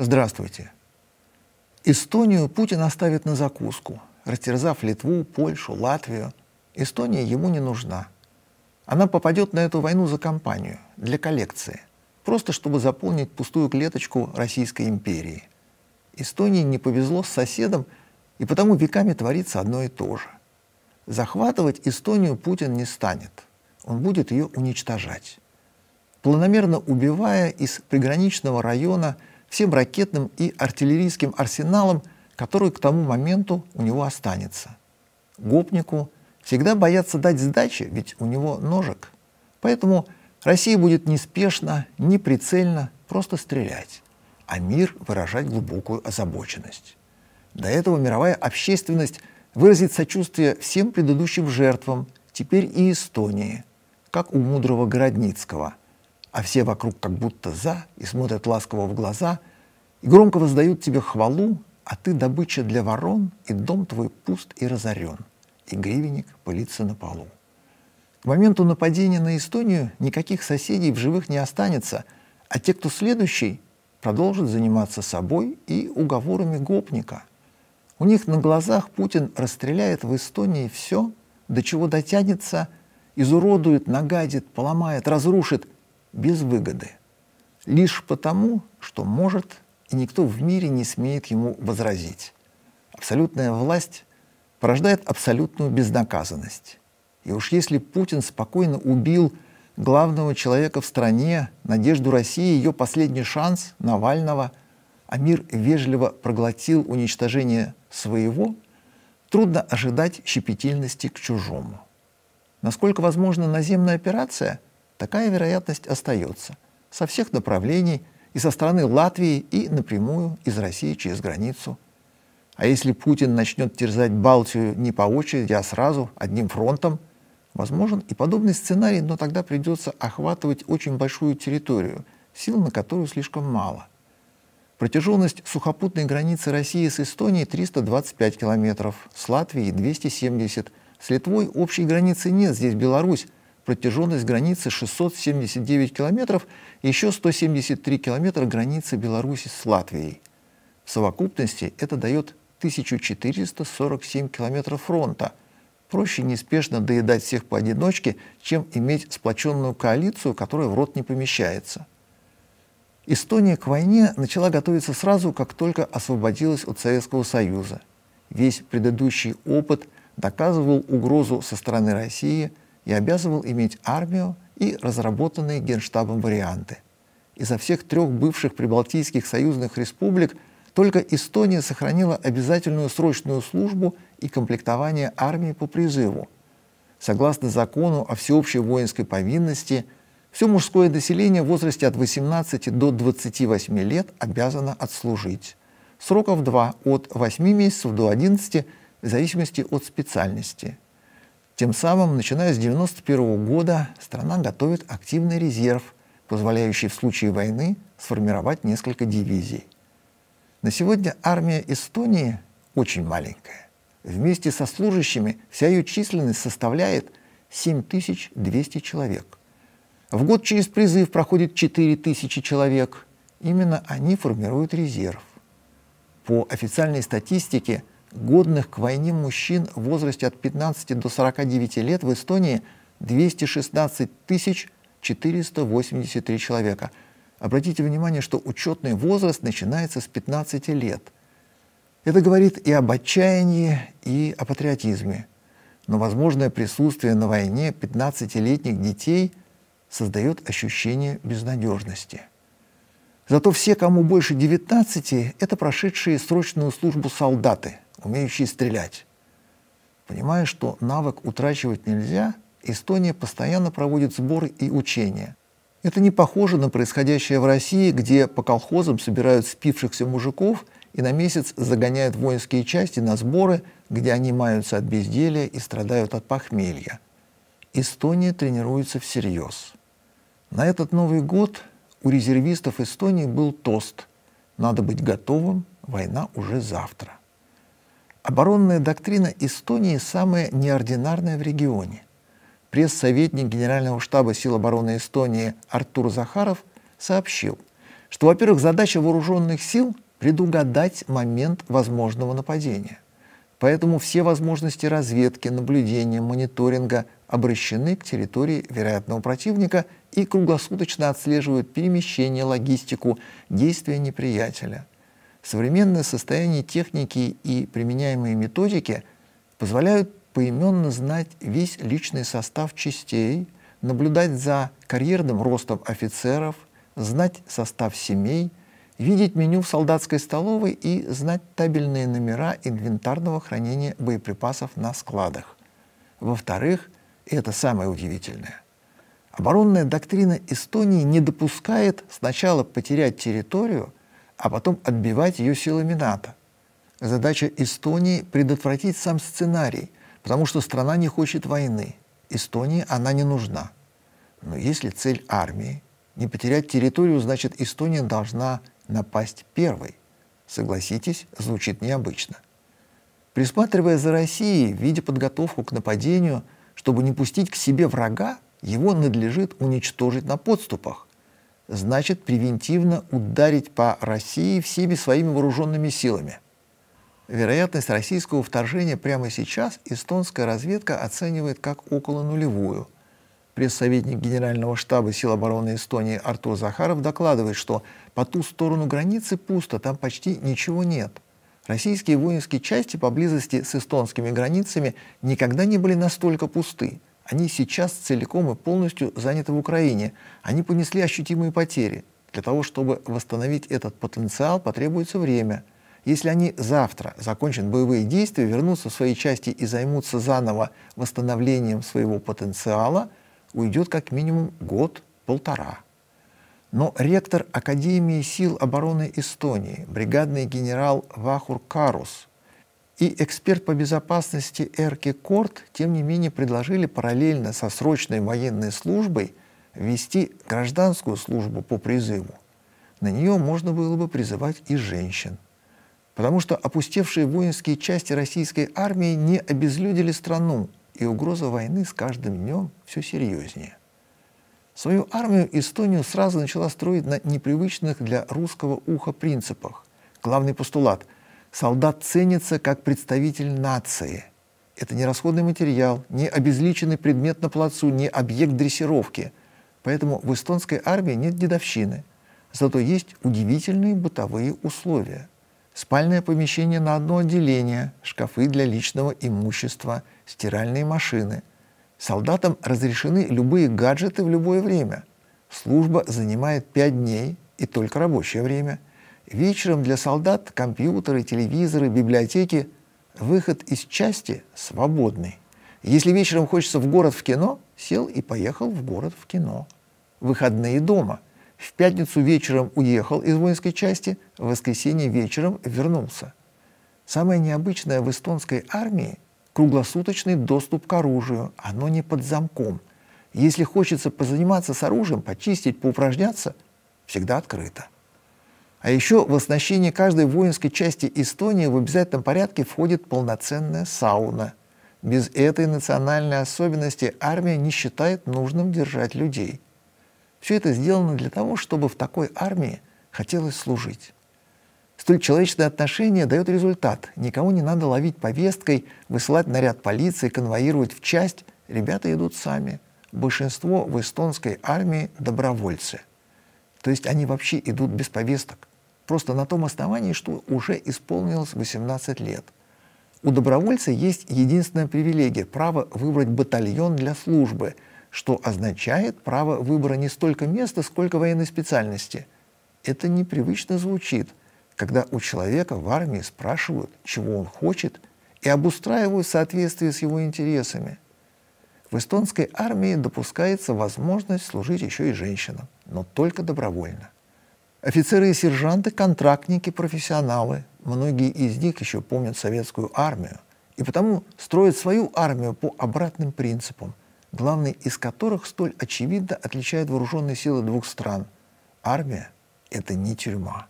Здравствуйте. Эстонию Путин оставит на закуску, растерзав Литву, Польшу, Латвию. Эстония ему не нужна. Она попадет на эту войну за компанию, для коллекции, просто чтобы заполнить пустую клеточку Российской империи. Эстонии не повезло с соседом, и потому веками творится одно и то же. Захватывать Эстонию Путин не станет. Он будет ее уничтожать. Планомерно убивая из приграничного района – всем ракетным и артиллерийским арсеналом, который к тому моменту у него останется. Гопнику всегда боятся дать сдачи, ведь у него ножик. Поэтому Россия будет неспешно, неприцельно просто стрелять, а мир выражать глубокую озабоченность. До этого мировая общественность выразит сочувствие всем предыдущим жертвам, теперь и Эстонии, как у мудрого Городницкого – а все вокруг как будто за и смотрят ласково в глаза, и громко воздают тебе хвалу, а ты добыча для ворон, и дом твой пуст и разорен, и гривенник пылится на полу. К моменту нападения на Эстонию никаких соседей в живых не останется, а те, кто следующий, продолжат заниматься собой и уговорами гопника. У них на глазах Путин расстреляет в Эстонии все, до чего дотянется, изуродует, нагадит, поломает, разрушит – без выгоды, лишь потому, что может, и никто в мире не смеет ему возразить. Абсолютная власть порождает абсолютную безнаказанность. И уж если Путин спокойно убил главного человека в стране, надежду России, ее последний шанс, Навального, а мир вежливо проглотил уничтожение своего, трудно ожидать щепетильности к чужому. Насколько возможна наземная операция – такая вероятность остается со всех направлений и со стороны Латвии, и напрямую из России через границу. А если Путин начнет терзать Балтию не по очереди, а сразу, одним фронтом, возможен и подобный сценарий, но тогда придется охватывать очень большую территорию, сил на которую слишком мало. Протяженность сухопутной границы России с Эстонией 325 километров, с Латвией 270, с Литвой общей границы нет, здесь Беларусь, протяженность границы 679 километров еще 173 километра границы Беларуси с Латвией. В совокупности это дает 1447 километров фронта. Проще неспешно доедать всех поодиночке, чем иметь сплоченную коалицию, которая в рот не помещается. Эстония к войне начала готовиться сразу, как только освободилась от Советского Союза. Весь предыдущий опыт доказывал угрозу со стороны России – и обязывал иметь армию и разработанные Генштабом варианты. Изо всех трех бывших прибалтийских союзных республик только Эстония сохранила обязательную срочную службу и комплектование армии по призыву. Согласно закону о всеобщей воинской повинности, все мужское население в возрасте от 18 до 28 лет обязано отслужить. Сроков два – от 8 месяцев до 11, в зависимости от специальности – тем самым, начиная с 1991 года, страна готовит активный резерв, позволяющий в случае войны сформировать несколько дивизий. На сегодня армия Эстонии очень маленькая. Вместе со служащими вся ее численность составляет 7200 человек. В год через призыв проходит 4000 человек. Именно они формируют резерв. По официальной статистике годных к войне мужчин в возрасте от 15 до 49 лет в Эстонии 216 483 человека. Обратите внимание, что учетный возраст начинается с 15 лет. Это говорит и об отчаянии, и о патриотизме. Но возможное присутствие на войне 15-летних детей создает ощущение безнадежности. Зато все, кому больше 19, это прошедшие срочную службу солдаты – умеющие стрелять. Понимая, что навык утрачивать нельзя, Эстония постоянно проводит сборы и учения. Это не похоже на происходящее в России, где по колхозам собирают спившихся мужиков и на месяц загоняют воинские части на сборы, где они маются от безделия и страдают от похмелья. Эстония тренируется всерьез. На этот Новый год у резервистов Эстонии был тост «Надо быть готовым, война уже завтра». Оборонная доктрина Эстонии самая неординарная в регионе. Пресс-советник Генерального штаба сил обороны Эстонии Артур Захаров сообщил, что, во-первых, задача вооруженных сил – предугадать момент возможного нападения. Поэтому все возможности разведки, наблюдения, мониторинга обращены к территории вероятного противника и круглосуточно отслеживают перемещение, логистику, действия неприятеля – Современное состояние техники и применяемые методики позволяют поименно знать весь личный состав частей, наблюдать за карьерным ростом офицеров, знать состав семей, видеть меню в солдатской столовой и знать табельные номера инвентарного хранения боеприпасов на складах. Во-вторых, и это самое удивительное, оборонная доктрина Эстонии не допускает сначала потерять территорию, а потом отбивать ее силами НАТО. Задача Эстонии – предотвратить сам сценарий, потому что страна не хочет войны. Эстонии она не нужна. Но если цель армии – не потерять территорию, значит Эстония должна напасть первой. Согласитесь, звучит необычно. Присматривая за Россией, видя подготовку к нападению, чтобы не пустить к себе врага, его надлежит уничтожить на подступах значит превентивно ударить по России в Сибе своими вооруженными силами. Вероятность российского вторжения прямо сейчас эстонская разведка оценивает как около нулевую. Пресс-советник Генерального штаба сил обороны Эстонии Артур Захаров докладывает, что по ту сторону границы пусто, там почти ничего нет. Российские воинские части поблизости с эстонскими границами никогда не были настолько пусты они сейчас целиком и полностью заняты в Украине. Они понесли ощутимые потери. Для того, чтобы восстановить этот потенциал, потребуется время. Если они завтра закончат боевые действия, вернутся в свои части и займутся заново восстановлением своего потенциала, уйдет как минимум год-полтора. Но ректор Академии сил обороны Эстонии, бригадный генерал Вахур Карус, и эксперт по безопасности Эрки Корт, тем не менее, предложили параллельно со срочной военной службой вести гражданскую службу по призыву. На нее можно было бы призывать и женщин. Потому что опустевшие воинские части российской армии не обезлюдили страну, и угроза войны с каждым днем все серьезнее. Свою армию Эстонию сразу начала строить на непривычных для русского уха принципах. Главный постулат – Солдат ценится как представитель нации. Это не расходный материал, не обезличенный предмет на плацу, не объект дрессировки. Поэтому в эстонской армии нет дедовщины. Зато есть удивительные бытовые условия. Спальное помещение на одно отделение, шкафы для личного имущества, стиральные машины. Солдатам разрешены любые гаджеты в любое время. Служба занимает 5 дней и только рабочее время – Вечером для солдат компьютеры, телевизоры, библиотеки – выход из части свободный. Если вечером хочется в город в кино, сел и поехал в город в кино. Выходные дома. В пятницу вечером уехал из воинской части, в воскресенье вечером вернулся. Самое необычное в эстонской армии – круглосуточный доступ к оружию, оно не под замком. Если хочется позаниматься с оружием, почистить, поупражняться – всегда открыто. А еще в оснащение каждой воинской части Эстонии в обязательном порядке входит полноценная сауна. Без этой национальной особенности армия не считает нужным держать людей. Все это сделано для того, чтобы в такой армии хотелось служить. Столь человечное отношение дает результат. Никого не надо ловить повесткой, высылать наряд полиции, конвоировать в часть. Ребята идут сами. Большинство в эстонской армии – добровольцы. То есть они вообще идут без повесток. Просто на том основании, что уже исполнилось 18 лет. У добровольца есть единственная привилегия – право выбрать батальон для службы, что означает право выбора не столько места, сколько военной специальности. Это непривычно звучит, когда у человека в армии спрашивают, чего он хочет, и обустраивают соответствие с его интересами. В эстонской армии допускается возможность служить еще и женщинам, но только добровольно. Офицеры и сержанты – контрактники, профессионалы. Многие из них еще помнят советскую армию и потому строят свою армию по обратным принципам, главный из которых столь очевидно отличает вооруженные силы двух стран. Армия – это не тюрьма.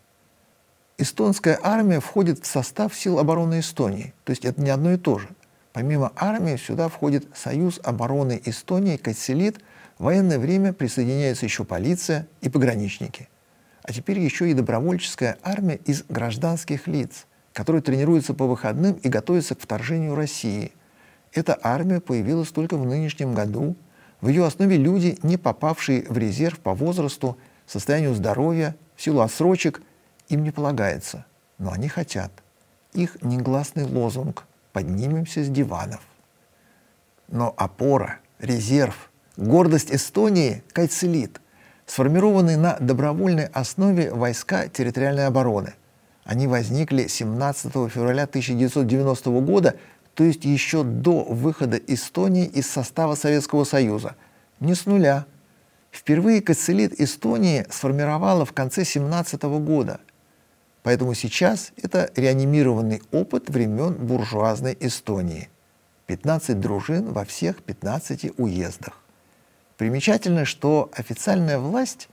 Эстонская армия входит в состав сил обороны Эстонии, то есть это не одно и то же. Помимо армии сюда входит Союз обороны Эстонии, Катселит, в военное время присоединяется еще полиция и пограничники – а теперь еще и добровольческая армия из гражданских лиц, которые тренируются по выходным и готовятся к вторжению России. Эта армия появилась только в нынешнем году. В ее основе люди, не попавшие в резерв по возрасту, состоянию здоровья, в силу отсрочек, им не полагается. Но они хотят. Их негласный лозунг «Поднимемся с диванов». Но опора, резерв, гордость Эстонии кайцелит – Сформированные на добровольной основе войска территориальной обороны. Они возникли 17 февраля 1990 года, то есть еще до выхода Эстонии из состава Советского Союза. Не с нуля. Впервые Кацелит Эстонии сформировала в конце 17 года. Поэтому сейчас это реанимированный опыт времен буржуазной Эстонии. 15 дружин во всех 15 уездах. Примечательно, что официальная власть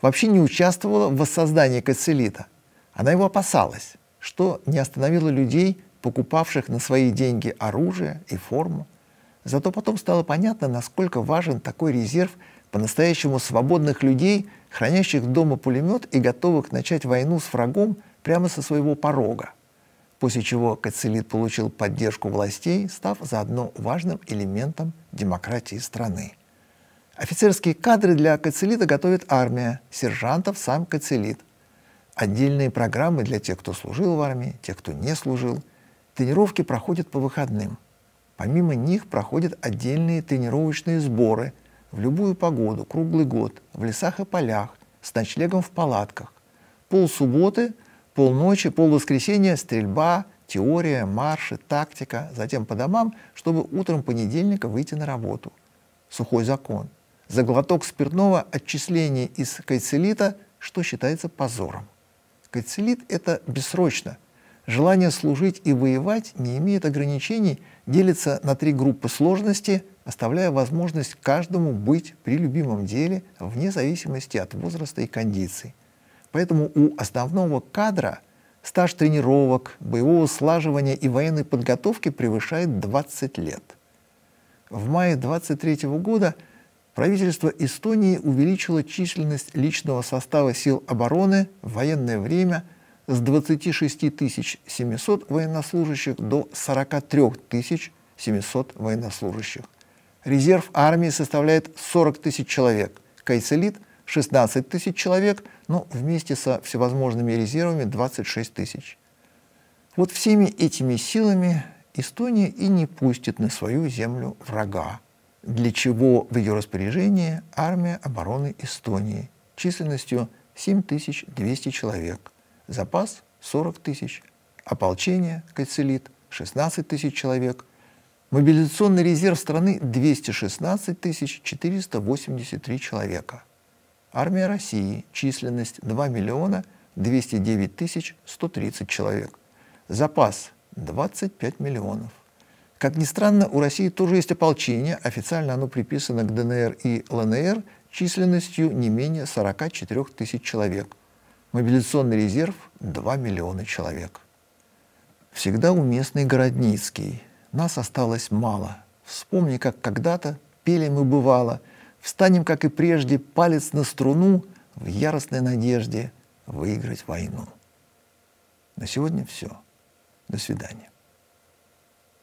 вообще не участвовала в воссоздании Кацелита. Она его опасалась, что не остановило людей, покупавших на свои деньги оружие и форму. Зато потом стало понятно, насколько важен такой резерв по-настоящему свободных людей, хранящих дома пулемет и готовых начать войну с врагом прямо со своего порога. После чего Кацелит получил поддержку властей, став заодно важным элементом демократии страны. Офицерские кадры для кацелита готовит армия, сержантов сам кацелит. Отдельные программы для тех, кто служил в армии, тех, кто не служил. Тренировки проходят по выходным. Помимо них проходят отдельные тренировочные сборы в любую погоду, круглый год, в лесах и полях, с ночлегом в палатках. Пол субботы, пол ночи, пол воскресенья, стрельба, теория, марши, тактика, затем по домам, чтобы утром понедельника выйти на работу. Сухой закон – за глоток спиртного отчисление из кайцелита, что считается позором. Кайцелит – это бессрочно. Желание служить и воевать не имеет ограничений, делится на три группы сложности, оставляя возможность каждому быть при любимом деле вне зависимости от возраста и кондиций. Поэтому у основного кадра стаж тренировок, боевого слаживания и военной подготовки превышает 20 лет. В мае 23 года – правительство Эстонии увеличило численность личного состава сил обороны в военное время с 26 700 военнослужащих до 43 700 военнослужащих. Резерв армии составляет 40 тысяч человек, кайцелит – 16 тысяч человек, но ну, вместе со всевозможными резервами 26 тысяч. Вот всеми этими силами Эстония и не пустит на свою землю врага для чего в ее распоряжении армия обороны Эстонии численностью 7200 человек, запас 40 тысяч, ополчение «Кайцелит» 16 тысяч человек, мобилизационный резерв страны 216 483 человека. Армия России, численность 2 миллиона 209 тысяч 130 человек, запас 25 миллионов, как ни странно, у России тоже есть ополчение, официально оно приписано к ДНР и ЛНР численностью не менее 44 тысяч человек. Мобилизационный резерв – 2 миллиона человек. Всегда уместный Городницкий. Нас осталось мало. Вспомни, как когда-то пели мы бывало. Встанем, как и прежде, палец на струну в яростной надежде выиграть войну. На сегодня все. До свидания.